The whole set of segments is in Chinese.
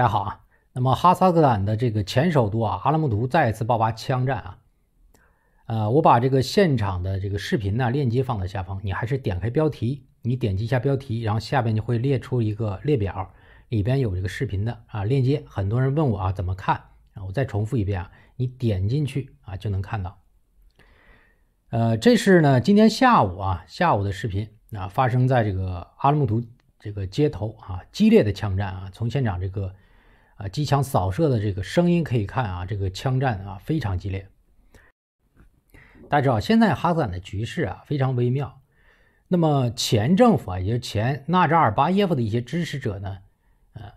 大家好啊，那么哈萨克斯坦的这个前首都啊阿拉木图再次爆发枪战啊，呃，我把这个现场的这个视频呢链接放在下方，你还是点开标题，你点击一下标题，然后下边就会列出一个列表，里边有这个视频的啊链接。很多人问我啊怎么看啊，我再重复一遍啊，你点进去啊就能看到。呃，这是呢今天下午啊下午的视频啊，发生在这个阿拉木图这个街头啊激烈的枪战啊，从现场这个。啊，机枪扫射的这个声音可以看啊，这个枪战啊非常激烈。大家知道，现在哈萨克的局势啊非常微妙。那么前政府啊，也就是前纳扎尔巴耶夫的一些支持者呢，呃，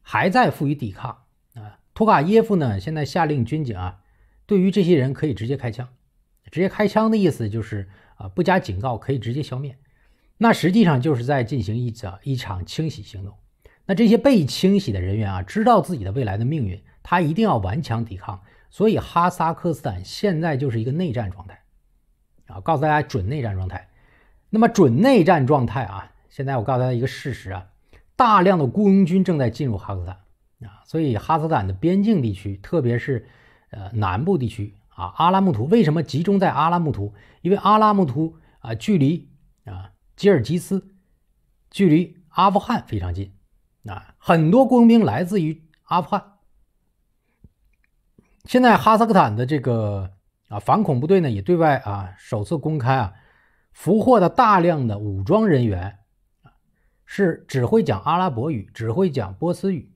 还在负隅抵抗啊。托卡耶夫呢，现在下令军警啊，对于这些人可以直接开枪。直接开枪的意思就是啊，不加警告可以直接消灭。那实际上就是在进行一一场清洗行动。那这些被清洗的人员啊，知道自己的未来的命运，他一定要顽强抵抗。所以哈萨克斯坦现在就是一个内战状态，啊，告诉大家准内战状态。那么准内战状态啊，现在我告诉大家一个事实啊，大量的雇佣军正在进入哈萨克斯坦啊，所以哈萨克斯坦的边境地区，特别是呃南部地区啊，阿拉木图为什么集中在阿拉木图？因为阿拉木图啊，距离啊吉尔吉斯，距离阿富汗非常近。啊，很多雇佣兵来自于阿富汗。现在哈萨克斯坦的这个啊反恐部队呢，也对外啊首次公开啊，俘获的大量的武装人员是只会讲阿拉伯语、只会讲波斯语，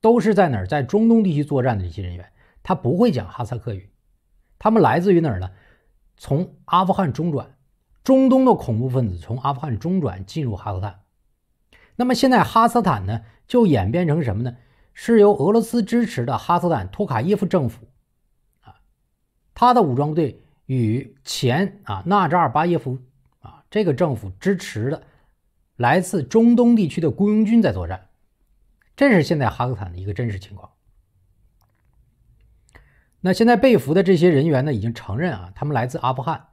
都是在哪儿？在中东地区作战的这些人员，他不会讲哈萨克语，他们来自于哪儿呢？从阿富汗中转，中东的恐怖分子从阿富汗中转进入哈萨克斯坦。那么现在哈斯坦呢就演变成什么呢？是由俄罗斯支持的哈斯坦托卡耶夫政府啊，他的武装队与前啊纳扎尔巴耶夫啊这个政府支持的来自中东地区的雇佣军在作战，这是现在哈斯坦的一个真实情况。那现在被俘的这些人员呢已经承认啊，他们来自阿富汗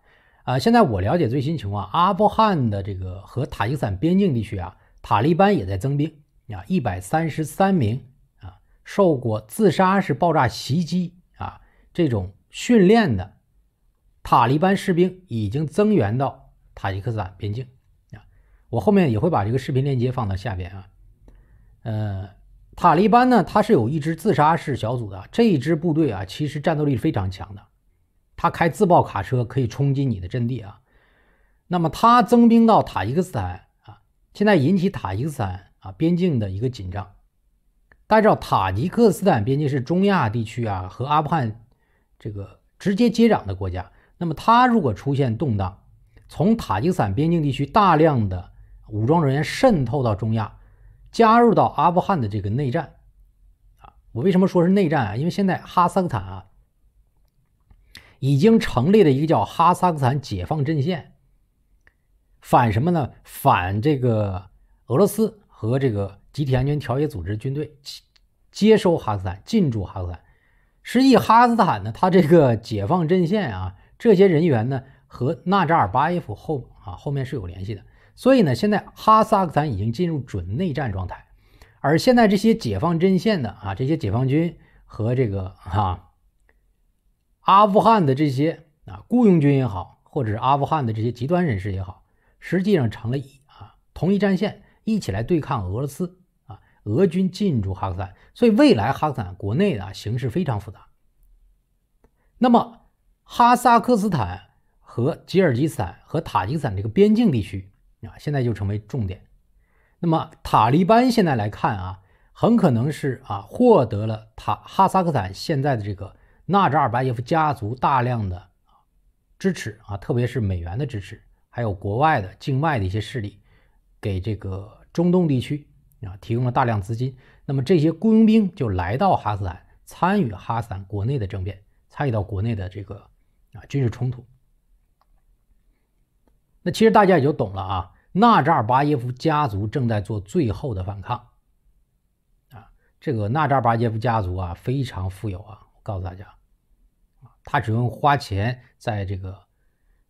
啊。现在我了解最新情况，阿富汗的这个和塔吉斯坦边境地区啊。塔利班也在增兵啊，一百三十三名啊受过自杀式爆炸袭击啊这种训练的塔利班士兵已经增援到塔吉克斯坦边境啊，我后面也会把这个视频链接放到下边啊。呃，塔利班呢，他是有一支自杀式小组的，这一支部队啊，其实战斗力非常强的，他开自爆卡车可以冲击你的阵地啊。那么他增兵到塔吉克斯坦。现在引起塔吉克斯坦啊边境的一个紧张。大家知道，塔吉克斯坦边境是中亚地区啊和阿富汗这个直接接壤的国家。那么，它如果出现动荡，从塔吉斯坦边境地区大量的武装人员渗透到中亚，加入到阿富汗的这个内战。啊，我为什么说是内战啊？因为现在哈萨克斯坦啊已经成立了一个叫哈萨克斯坦解放阵线。反什么呢？反这个俄罗斯和这个集体安全条约组织军队接收哈斯坦进驻哈斯坦。实际哈斯坦呢，他这个解放阵线啊，这些人员呢和纳扎尔巴耶夫后啊后面是有联系的。所以呢，现在哈萨克斯坦已经进入准内战状态。而现在这些解放阵线的啊，这些解放军和这个啊阿富汗的这些啊雇佣军也好，或者是阿富汗的这些极端人士也好。实际上成了啊，同一战线一起来对抗俄罗斯啊，俄军进驻哈萨克斯坦，所以未来哈萨克斯坦国内啊形势非常复杂。那么哈萨克斯坦和吉尔吉斯坦和塔吉斯坦这个边境地区啊，现在就成为重点。那么塔利班现在来看啊，很可能是啊获得了塔哈萨克斯坦现在的这个纳扎尔巴耶夫家族大量的支持啊，特别是美元的支持。还有国外的境外的一些势力，给这个中东地区啊提供了大量资金。那么这些雇佣兵就来到哈斯坦，参与哈斯坦国内的政变，参与到国内的这个啊军事冲突。那其实大家也就懂了啊，纳扎尔巴耶夫家族正在做最后的反抗。啊，这个纳扎尔巴耶夫家族啊非常富有啊，我告诉大家他只用花钱在这个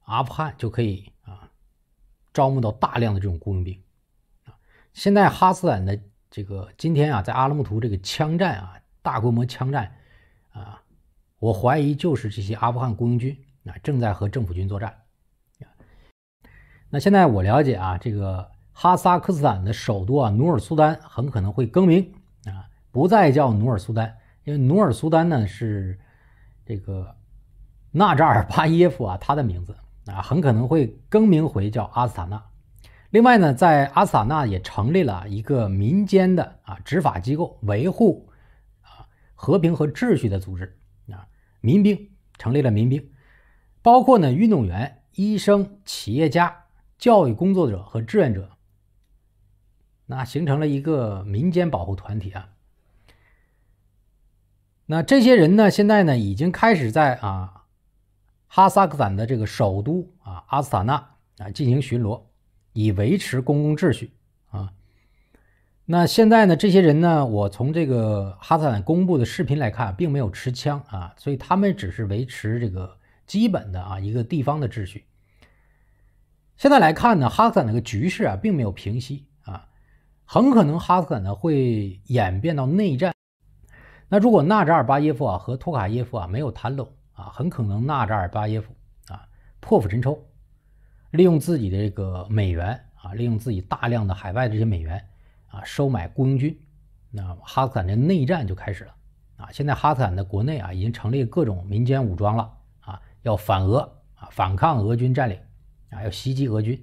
阿富汗就可以。招募到大量的这种雇佣兵，现在哈斯坦的这个今天啊，在阿拉木图这个枪战啊，大规模枪战啊，我怀疑就是这些阿富汗雇佣军啊，正在和政府军作战，那现在我了解啊，这个哈萨克斯坦的首都啊，努尔苏丹很可能会更名啊，不再叫努尔苏丹，因为努尔苏丹呢是这个纳扎尔巴耶夫啊，他的名字。啊，很可能会更名回叫阿斯塔纳。另外呢，在阿斯塔纳也成立了一个民间的啊执法机构，维护啊和平和秩序的组织啊民兵，成立了民兵，包括呢运动员、医生、企业家、教育工作者和志愿者，那形成了一个民间保护团体啊。那这些人呢，现在呢已经开始在啊。哈萨克斯坦的这个首都啊，阿斯塔纳啊，进行巡逻，以维持公共秩序啊。那现在呢，这些人呢，我从这个哈萨克公布的视频来看，并没有持枪啊，所以他们只是维持这个基本的啊一个地方的秩序。现在来看呢，哈萨克那个局势啊，并没有平息啊，很可能哈萨克呢会演变到内战。那如果纳扎尔巴耶夫啊和托卡耶夫啊没有谈拢，啊，很可能纳扎尔巴耶夫啊破釜沉舟，利用自己的这个美元啊，利用自己大量的海外的这些美元啊，收买雇佣军，那哈斯坦的内战就开始了啊。现在哈斯坦的国内啊，已经成立各种民间武装了啊，要反俄啊，反抗俄军占领啊，要袭击俄军。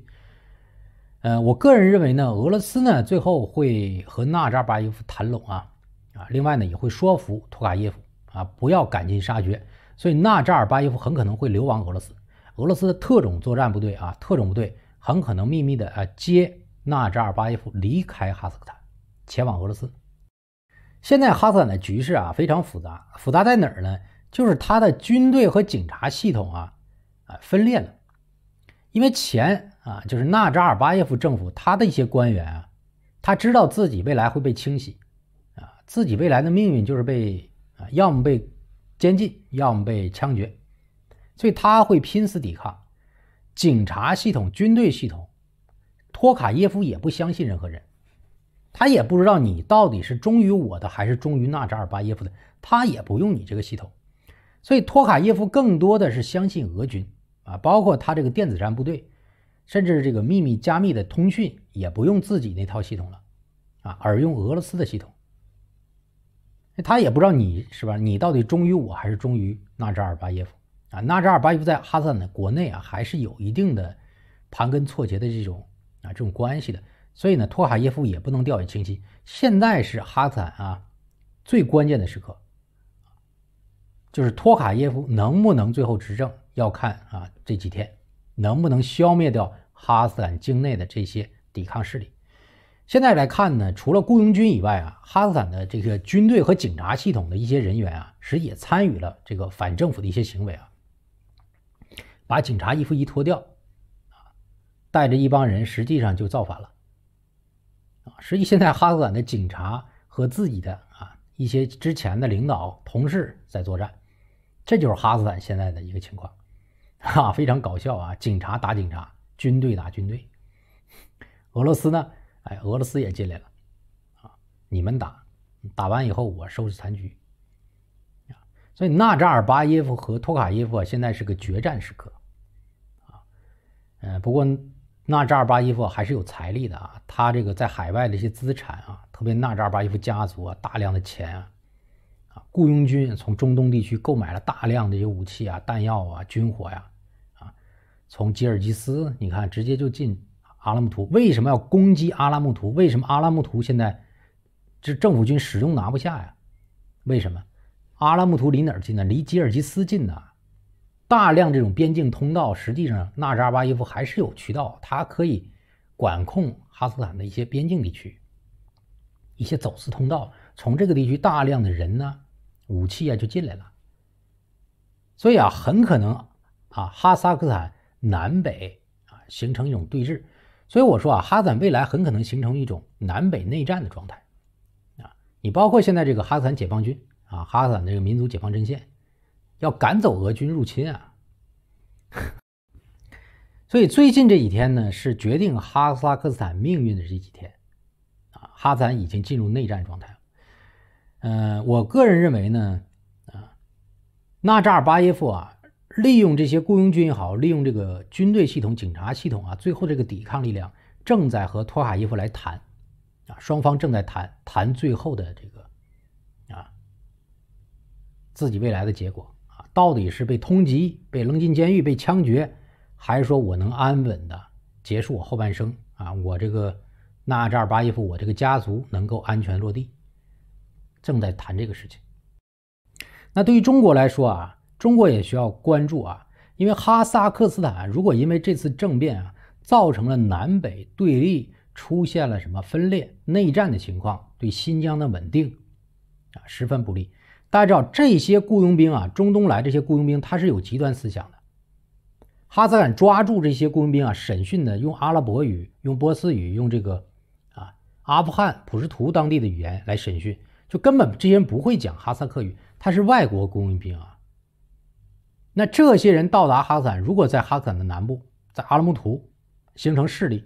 呃，我个人认为呢，俄罗斯呢，最后会和纳扎尔巴耶夫谈拢啊啊，另外呢，也会说服托卡耶夫啊，不要赶尽杀绝。所以纳扎尔巴耶夫很可能会流亡俄罗斯，俄罗斯的特种作战部队啊，特种部队很可能秘密的啊接纳扎尔巴耶夫离开哈萨克斯坦，前往俄罗斯。现在哈萨克的局势啊非常复杂，复杂在哪儿呢？就是他的军队和警察系统啊啊分裂了，因为前啊就是纳扎尔巴耶夫政府他的一些官员啊，他知道自己未来会被清洗，啊自己未来的命运就是被啊要么被。监禁，要么被枪决，所以他会拼死抵抗。警察系统、军队系统，托卡耶夫也不相信任何人，他也不知道你到底是忠于我的还是忠于纳扎尔巴耶夫的，他也不用你这个系统。所以托卡耶夫更多的是相信俄军啊，包括他这个电子战部队，甚至这个秘密加密的通讯也不用自己那套系统了啊，而用俄罗斯的系统。他也不知道你是吧？你到底忠于我还是忠于纳扎尔巴耶夫啊？纳扎尔巴耶夫在哈萨的国内啊，还是有一定的盘根错节的这种啊这种关系的。所以呢，托卡耶夫也不能掉以轻心。现在是哈萨啊最关键的时刻，就是托卡耶夫能不能最后执政，要看啊这几天能不能消灭掉哈萨克境内的这些抵抗势力。现在来看呢，除了雇佣军以外啊，哈萨斯坦的这个军队和警察系统的一些人员啊，实也参与了这个反政府的一些行为啊。把警察衣服一脱掉，啊，带着一帮人实际上就造反了。啊，实际现在哈萨斯坦的警察和自己的啊一些之前的领导同事在作战，这就是哈萨斯坦现在的一个情况，哈，非常搞笑啊，警察打警察，军队打军队，俄罗斯呢？哎，俄罗斯也进来了，啊，你们打，打完以后我收拾残局，啊，所以纳扎尔巴耶夫和托卡耶夫啊，现在是个决战时刻，啊，嗯，不过纳扎尔巴耶夫还是有财力的啊，他这个在海外的一些资产啊，特别纳扎尔巴耶夫家族啊，大量的钱啊，啊，雇佣军从中东地区购买了大量的些武器啊、弹药啊、军火呀，啊，从吉尔吉斯，你看直接就进。阿拉木图为什么要攻击阿拉木图？为什么阿拉木图现在这政府军始终拿不下呀？为什么阿拉木图离哪儿近呢？离吉尔吉斯近呐！大量这种边境通道，实际上纳扎尔巴耶夫还是有渠道，它可以管控哈萨克斯坦的一些边境地区，一些走私通道，从这个地区大量的人呢、武器啊就进来了。所以啊，很可能啊，哈萨克斯坦南北啊形成一种对峙。所以我说啊，哈萨坦未来很可能形成一种南北内战的状态，啊，你包括现在这个哈萨坦解放军啊，哈萨坦这个民族解放阵线，要赶走俄军入侵啊，所以最近这几天呢，是决定哈萨克斯坦命运的这几天，啊，哈萨坦已经进入内战状态了，嗯，我个人认为呢，啊，纳扎尔巴耶夫啊。利用这些雇佣军也好，利用这个军队系统、警察系统啊，最后这个抵抗力量正在和托卡耶夫来谈，啊，双方正在谈谈最后的这个，啊，自己未来的结果啊，到底是被通缉、被扔进监狱、被枪决，还是说我能安稳的结束我后半生啊？我这个纳扎尔巴耶夫，我这个家族能够安全落地，正在谈这个事情。那对于中国来说啊。中国也需要关注啊，因为哈萨克斯坦如果因为这次政变啊，造成了南北对立，出现了什么分裂、内战的情况，对新疆的稳定啊十分不利。大家知道这些雇佣兵啊，中东来这些雇佣兵他是有极端思想的。哈萨坦抓住这些雇佣兵啊，审讯呢，用阿拉伯语、用波斯语、用这个啊阿富汗、普什图当地的语言来审讯，就根本这些人不会讲哈萨克语，他是外国雇佣兵啊。那这些人到达哈萨，如果在哈萨的南部，在阿拉木图形成势力，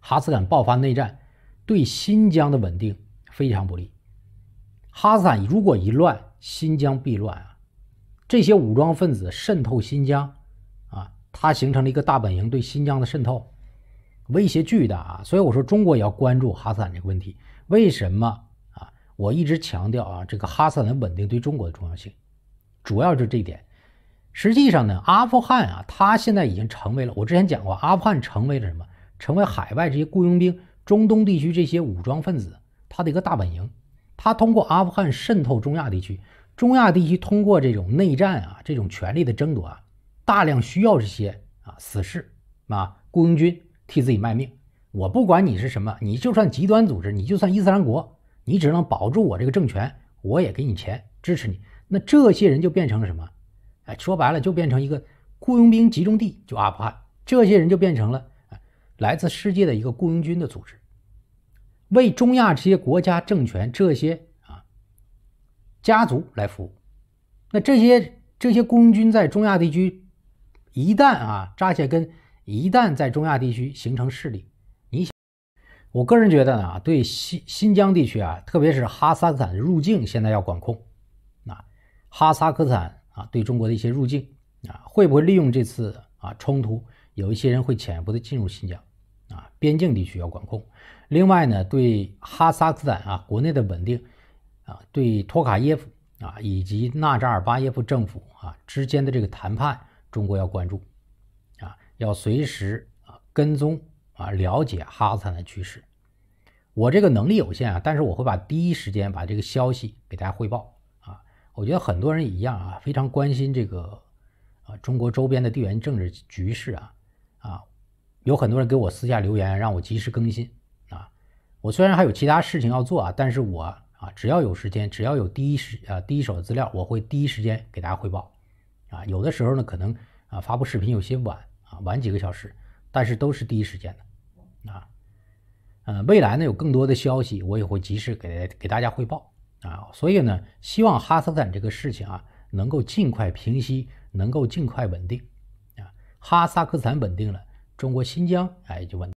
哈萨敢爆发内战，对新疆的稳定非常不利。哈萨坦如果一乱，新疆必乱啊！这些武装分子渗透新疆啊，它形成了一个大本营，对新疆的渗透威胁巨大啊！所以我说，中国也要关注哈萨坦这个问题。为什么啊？我一直强调啊，这个哈萨克的稳定对中国的重要性。主要就这一点。实际上呢，阿富汗啊，它现在已经成为了我之前讲过，阿富汗成为了什么？成为海外这些雇佣兵、中东地区这些武装分子他的一个大本营。他通过阿富汗渗透中亚地区，中亚地区通过这种内战啊，这种权力的争夺啊，大量需要这些啊死士啊雇佣军替自己卖命。我不管你是什么，你就算极端组织，你就算伊斯兰国，你只能保住我这个政权，我也给你钱支持你。那这些人就变成了什么？哎，说白了就变成一个雇佣兵集中地，就阿富汗这些人就变成了哎，来自世界的一个雇佣军的组织，为中亚这些国家政权这些啊家族来服务。那这些这些雇佣军在中亚地区一旦啊扎下根，一旦在中亚地区形成势力，你想，我个人觉得呢，对新新疆地区啊，特别是哈萨克入境现在要管控。哈萨克斯坦啊，对中国的一些入境啊，会不会利用这次啊冲突，有一些人会潜伏的进入新疆啊，边境地区要管控。另外呢，对哈萨克斯坦啊国内的稳定啊，对托卡耶夫啊以及纳扎尔巴耶夫政府啊之间的这个谈判，中国要关注啊，要随时啊跟踪啊了解哈萨克斯坦的趋势。我这个能力有限啊，但是我会把第一时间把这个消息给大家汇报。我觉得很多人一样啊，非常关心这个啊中国周边的地缘政治局势啊啊，有很多人给我私下留言，让我及时更新啊。我虽然还有其他事情要做啊，但是我啊只要有时间，只要有第一时啊第一手资料，我会第一时间给大家汇报啊。有的时候呢，可能啊发布视频有些晚啊，晚几个小时，但是都是第一时间的啊。呃，未来呢有更多的消息，我也会及时给给大家汇报。啊，所以呢，希望哈萨克斯坦这个事情啊，能够尽快平息，能够尽快稳定，啊，哈萨克斯坦稳定了，中国新疆哎就稳。